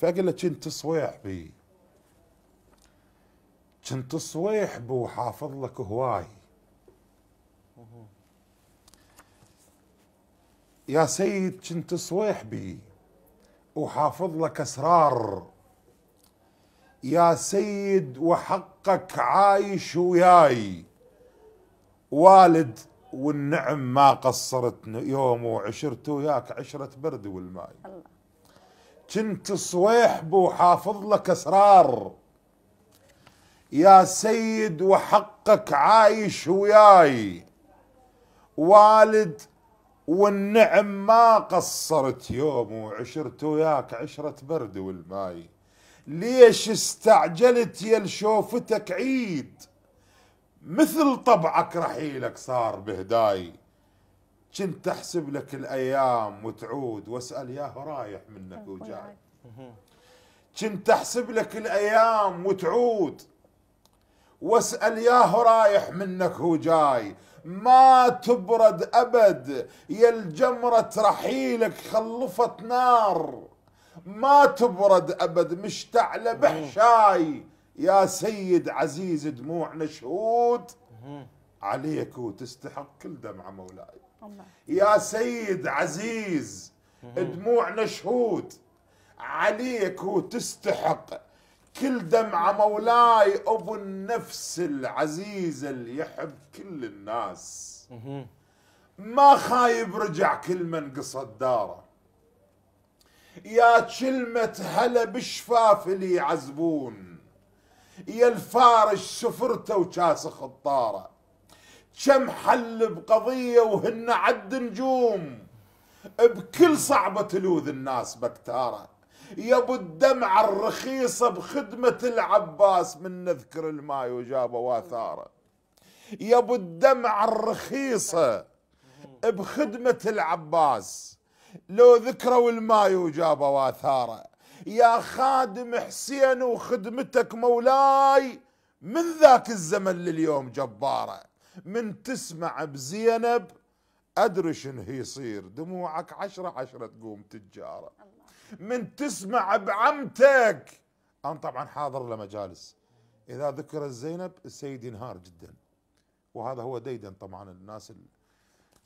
فقال له كنت صويح بي كنت صويح بو حافظ لك هواي يا سيد كنت صويح بي وحافظ لك اسرار يا سيد وحقك عايش وياي والد والنعم ما قصرت يوم وعشرت وياك عشرة برد والماي الله كنت صويحب وحافظ لك اسرار يا سيد وحقك عايش وياي والد والنعم ما قصرت يوم وعشرت وياك عشرة برد والماي ليش استعجلت يا شوفتك عيد مثل طبعك رحيلك صار بهداي كنت تحسب لك الايام وتعود واسال ياه رايح منك وجاي كنت تحسب لك الايام وتعود واسال ياه رايح منك وجاي ما تبرد ابد يا الجمره رحيلك خلفت نار ما تبرد ابد مشتعله بحشاي يا سيد عزيز دموعنا شهود عليك وتستحق كل دمعه مولاي يا سيد عزيز دموعنا شهود عليك وتستحق كل دمعة مولاي أبو النفس العزيزة اللي يحب كل الناس ما خايب رجع كل من قصد داره يا كلمة هلا بشفاف اللي يعزبون يا الفارش سفرته وكاس خطاره كم حل بقضية وهن عد نجوم بكل صعبة تلوذ الناس بكتارة يا ابو الدمعة الرخيصة بخدمة العباس من نذكر الماي وجابه واثاره ابو الدمعة الرخيصة بخدمة العباس لو ذكروا الماي وجابه واثاره يا خادم حسين وخدمتك مولاي من ذاك الزمن لليوم جباره من تسمع بزينب أدري شنو يصير دموعك عشرة عشرة تقوم تجارة من تسمع بعمتك أنا طبعا حاضر لمجالس إذا ذكر زينب السيد ينهار جدا وهذا هو ديدا طبعا الناس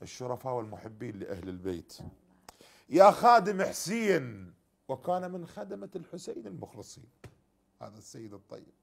الشرفاء والمحبين لأهل البيت يا خادم حسين وكان من خدمة الحسين المخلصين هذا السيد الطيب